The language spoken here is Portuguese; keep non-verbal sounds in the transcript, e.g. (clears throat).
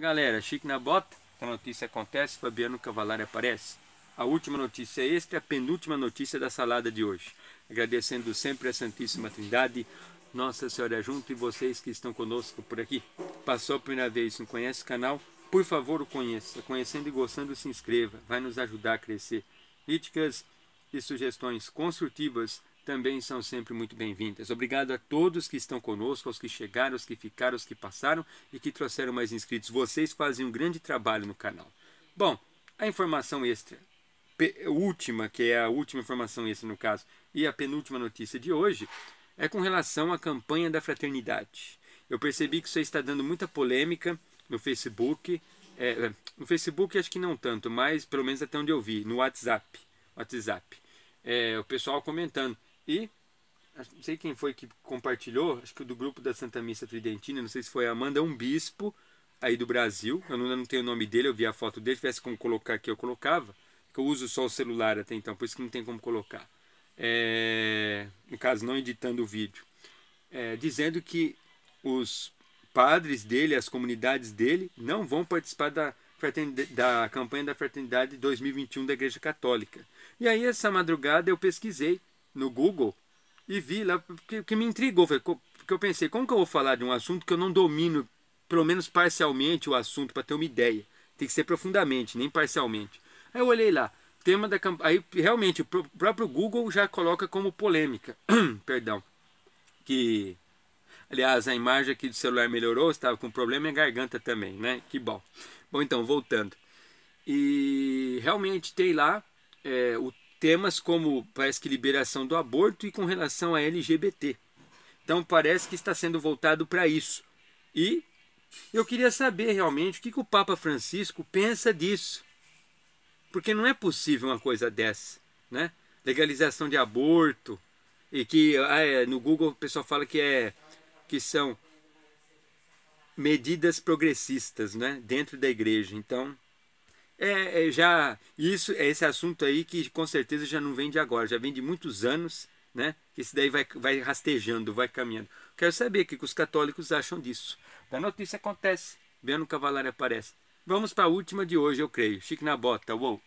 galera, Chique na bota, a notícia acontece, Fabiano Cavalari aparece. A última notícia extra, a penúltima notícia da salada de hoje. Agradecendo sempre a Santíssima Trindade, Nossa Senhora é junto e vocês que estão conosco por aqui. Passou a primeira vez, não conhece o canal? Por favor, o conheça. Tá conhecendo e gostando, se inscreva. Vai nos ajudar a crescer. Críticas e sugestões construtivas também são sempre muito bem-vindas. Obrigado a todos que estão conosco, aos que chegaram, aos que ficaram, aos que passaram e que trouxeram mais inscritos. Vocês fazem um grande trabalho no canal. Bom, a informação extra, última, que é a última informação extra no caso, e a penúltima notícia de hoje, é com relação à campanha da fraternidade. Eu percebi que isso está dando muita polêmica no Facebook. É, no Facebook acho que não tanto, mas pelo menos até onde eu vi, no WhatsApp. WhatsApp. É, o pessoal comentando e não sei quem foi que compartilhou, acho que do grupo da Santa Missa Tridentina, não sei se foi a Amanda, um bispo aí do Brasil, eu ainda não tenho o nome dele, eu vi a foto dele, tivesse como colocar aqui, eu colocava, eu uso só o celular até então, por isso que não tem como colocar. É, no caso, não editando o vídeo. É, dizendo que os padres dele, as comunidades dele, não vão participar da, da campanha da fraternidade 2021 da Igreja Católica. E aí, essa madrugada, eu pesquisei no Google e vi lá, que, que me intrigou, porque eu pensei, como que eu vou falar de um assunto que eu não domino, pelo menos parcialmente, o assunto, para ter uma ideia? Tem que ser profundamente, nem parcialmente. Aí eu olhei lá, tema da campanha. Aí realmente o próprio Google já coloca como polêmica. (clears throat) Perdão. Que. Aliás, a imagem aqui do celular melhorou, estava com problema em garganta também, né? Que bom. Bom, então, voltando. E realmente tem lá é, o temas como parece que liberação do aborto e com relação a LGBT. Então parece que está sendo voltado para isso. E eu queria saber realmente o que, que o Papa Francisco pensa disso. Porque não é possível uma coisa dessa, né? Legalização de aborto e que ah, é, no Google o pessoal fala que é que são medidas progressistas, né, dentro da igreja. Então, é, é, já isso é esse assunto aí que com certeza já não vem de agora, já vem de muitos anos, né? Que esse daí vai, vai rastejando, vai caminhando. Quero saber o que os católicos acham disso. Da notícia acontece, vendo o cavalaria aparece. Vamos para a última de hoje, eu creio. Chique na bota, uou.